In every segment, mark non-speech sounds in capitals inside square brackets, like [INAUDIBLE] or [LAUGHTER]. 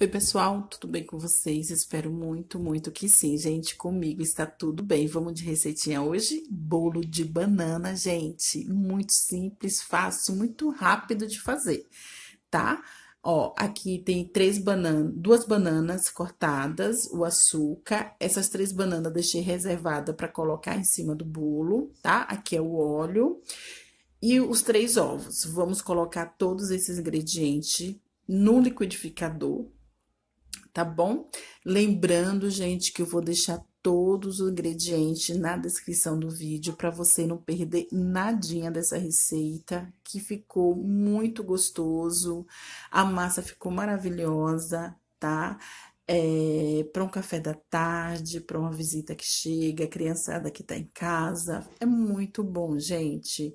Oi, pessoal, tudo bem com vocês? Espero muito, muito que sim, gente. Comigo está tudo bem. Vamos de receitinha hoje? Bolo de banana, gente. Muito simples, fácil, muito rápido de fazer, tá? Ó, aqui tem três bananas, duas bananas cortadas, o açúcar. Essas três bananas deixei reservada para colocar em cima do bolo, tá? Aqui é o óleo. E os três ovos. Vamos colocar todos esses ingredientes no liquidificador, tá bom? Lembrando, gente, que eu vou deixar todos os ingredientes na descrição do vídeo para você não perder nadinha dessa receita, que ficou muito gostoso. A massa ficou maravilhosa, tá? É, para um café da tarde, para uma visita que chega, criançada que está em casa. É muito bom, gente.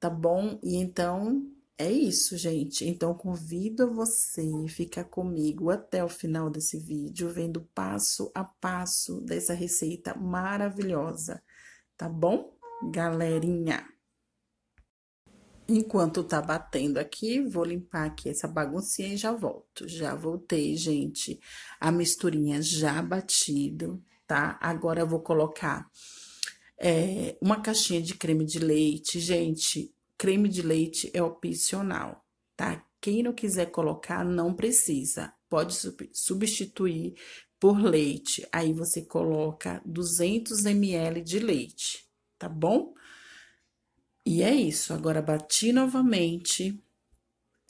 Tá bom? E então, é isso, gente. Então, convido você a ficar comigo até o final desse vídeo, vendo passo a passo dessa receita maravilhosa, tá bom, galerinha? Enquanto tá batendo aqui, vou limpar aqui essa baguncinha e já volto. Já voltei, gente. A misturinha já batido, tá? Agora eu vou colocar é, uma caixinha de creme de leite. Gente, creme de leite é opcional, tá? Quem não quiser colocar, não precisa. Pode substituir por leite. Aí você coloca 200 ml de leite, tá bom? E é isso. Agora bati novamente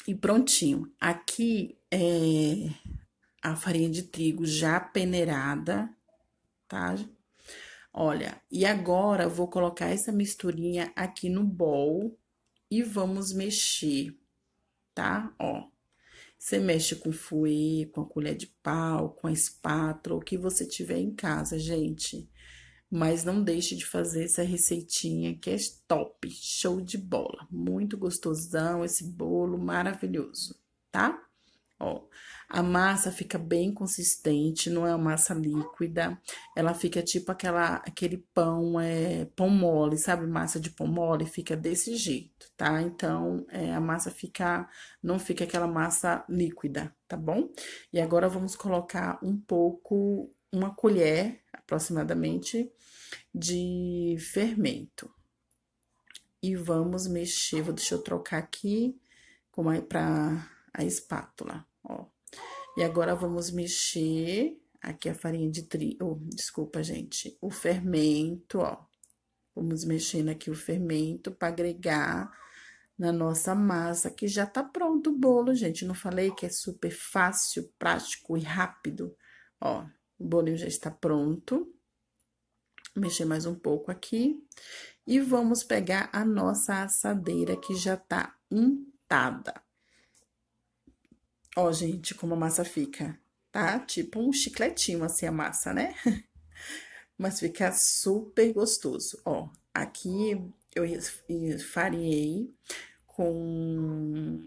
e prontinho. Aqui é a farinha de trigo já peneirada, tá? Olha, e agora vou colocar essa misturinha aqui no bowl e vamos mexer, tá? Ó, você mexe com fouet, com a colher de pau, com a espátula, o que você tiver em casa, gente. Mas não deixe de fazer essa receitinha que é top, show de bola. Muito gostosão esse bolo, maravilhoso, tá? Ó, a massa fica bem consistente, não é uma massa líquida. Ela fica tipo aquela, aquele pão, é, pão mole, sabe? Massa de pão mole fica desse jeito, tá? Então, é, a massa fica, não fica aquela massa líquida, tá bom? E agora vamos colocar um pouco, uma colher aproximadamente de fermento. E vamos mexer, vou deixa eu trocar aqui, como é para a espátula, ó. E agora vamos mexer aqui a farinha de trigo, oh, desculpa, gente, o fermento, ó. Vamos mexendo aqui o fermento para agregar na nossa massa, que já tá pronto o bolo, gente. Não falei que é super fácil, prático e rápido? Ó, o bolinho já está pronto. Mexer mais um pouco aqui. E vamos pegar a nossa assadeira que já tá untada. Ó, gente, como a massa fica, tá? Tipo um chicletinho assim a massa, né? [LAUGHS] Mas fica super gostoso. Ó, aqui eu farinhei com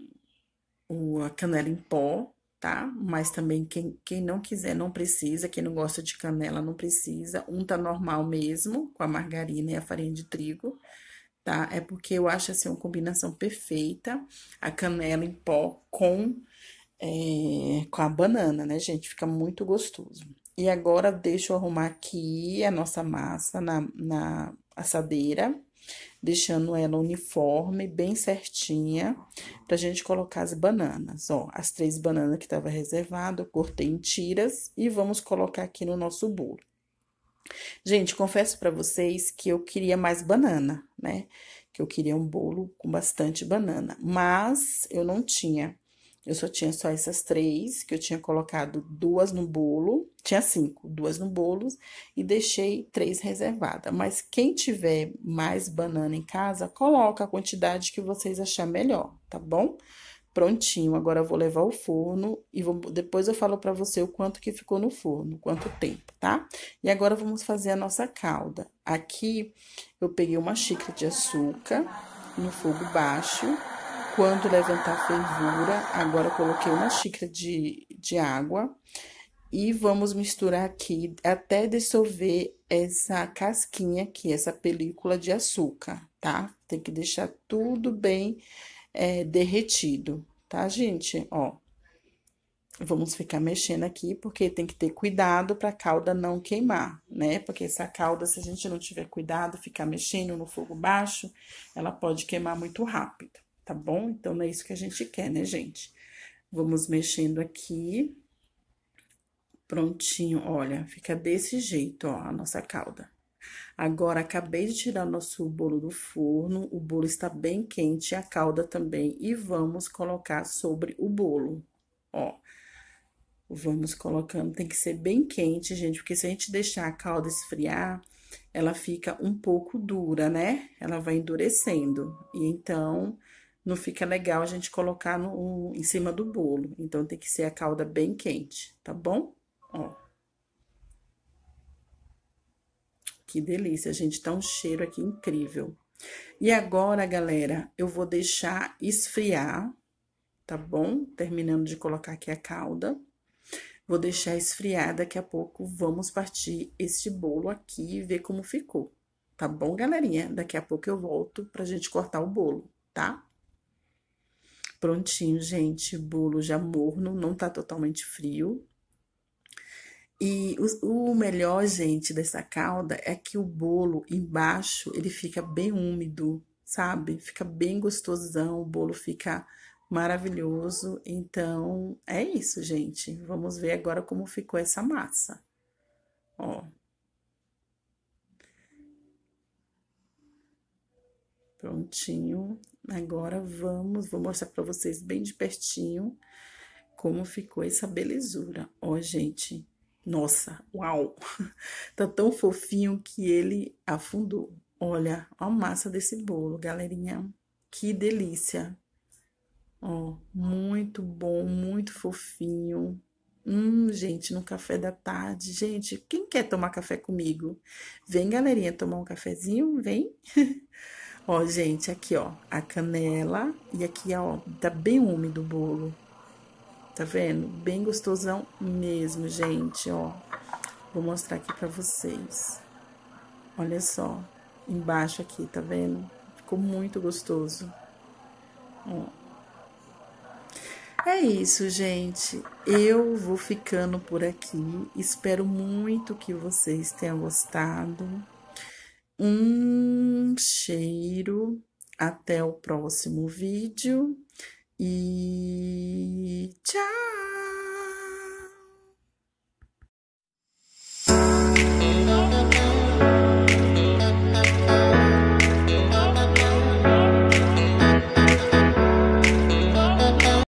a canela em pó, tá? Mas também quem, quem não quiser não precisa, quem não gosta de canela não precisa. Um tá normal mesmo, com a margarina e a farinha de trigo, tá? É porque eu acho assim uma combinação perfeita, a canela em pó com é, com a banana, né, gente? Fica muito gostoso. E agora, deixo arrumar aqui a nossa massa na, na assadeira, deixando ela uniforme, bem certinha, pra gente colocar as bananas. Ó, as três bananas que tava reservado, eu cortei em tiras e vamos colocar aqui no nosso bolo. Gente, confesso para vocês que eu queria mais banana, né? Que eu queria um bolo com bastante banana, mas eu não tinha. Eu só tinha só essas três, que eu tinha colocado duas no bolo, tinha cinco, duas no bolo, e deixei três reservadas. Mas quem tiver mais banana em casa, coloca a quantidade que vocês achar melhor, tá bom? Prontinho, agora eu vou levar ao forno e vou, depois eu falo para você o quanto que ficou no forno, quanto tempo, tá? E agora vamos fazer a nossa calda. Aqui eu peguei uma xícara de açúcar no fogo baixo quando levantar a fervura, agora coloquei uma xícara de, de água e vamos misturar aqui até dissolver essa casquinha aqui, essa película de açúcar, tá? Tem que deixar tudo bem é, derretido, tá, gente? Ó, vamos ficar mexendo aqui, porque tem que ter cuidado para a calda não queimar, né? Porque essa calda, se a gente não tiver cuidado, ficar mexendo no fogo baixo, ela pode queimar muito rápido tá bom? Então, não é isso que a gente quer, né, gente? Vamos mexendo aqui. Prontinho, olha, fica desse jeito, ó, a nossa calda. Agora, acabei de tirar nosso bolo do forno, o bolo está bem quente, a calda também, e vamos colocar sobre o bolo, ó. Vamos colocando, tem que ser bem quente, gente, porque se a gente deixar a calda esfriar, ela fica um pouco dura, né? Ela vai endurecendo, e então, não fica legal a gente colocar no, em cima do bolo. Então, tem que ser a calda bem quente, tá bom? Ó. Que delícia, gente. Tá um cheiro aqui incrível. E agora, galera, eu vou deixar esfriar, tá bom? Terminando de colocar aqui a calda. Vou deixar esfriar, daqui a pouco vamos partir este bolo aqui e ver como ficou. Tá bom, galerinha? Daqui a pouco eu volto pra gente cortar o bolo, tá? Prontinho, gente, bolo já morno, não tá totalmente frio. E o, o melhor, gente, dessa calda é que o bolo embaixo, ele fica bem úmido, sabe? Fica bem gostosão, o bolo fica maravilhoso. Então, é isso, gente. Vamos ver agora como ficou essa massa. Ó. Prontinho. Agora vamos, vou mostrar para vocês bem de pertinho como ficou essa belezura. Ó, gente, nossa, uau! [LAUGHS] Tá tão fofinho que ele afundou. Olha a massa desse bolo, galerinha. Que delícia! Ó, muito bom, muito fofinho. Hum, gente, no café da tarde. Gente, quem quer tomar café comigo? Vem, galerinha, tomar um cafezinho? Vem! [LAUGHS] Ó, gente, aqui, ó, a canela e aqui, ó, tá bem úmido o bolo. Tá vendo? Bem gostosão mesmo, gente, ó. Vou mostrar aqui pra vocês. Olha só, embaixo aqui, tá vendo? Ficou muito gostoso. Ó. É isso, gente. Eu vou ficando por aqui. Espero muito que vocês tenham gostado. Um cheiro. Até o próximo vídeo e tchau!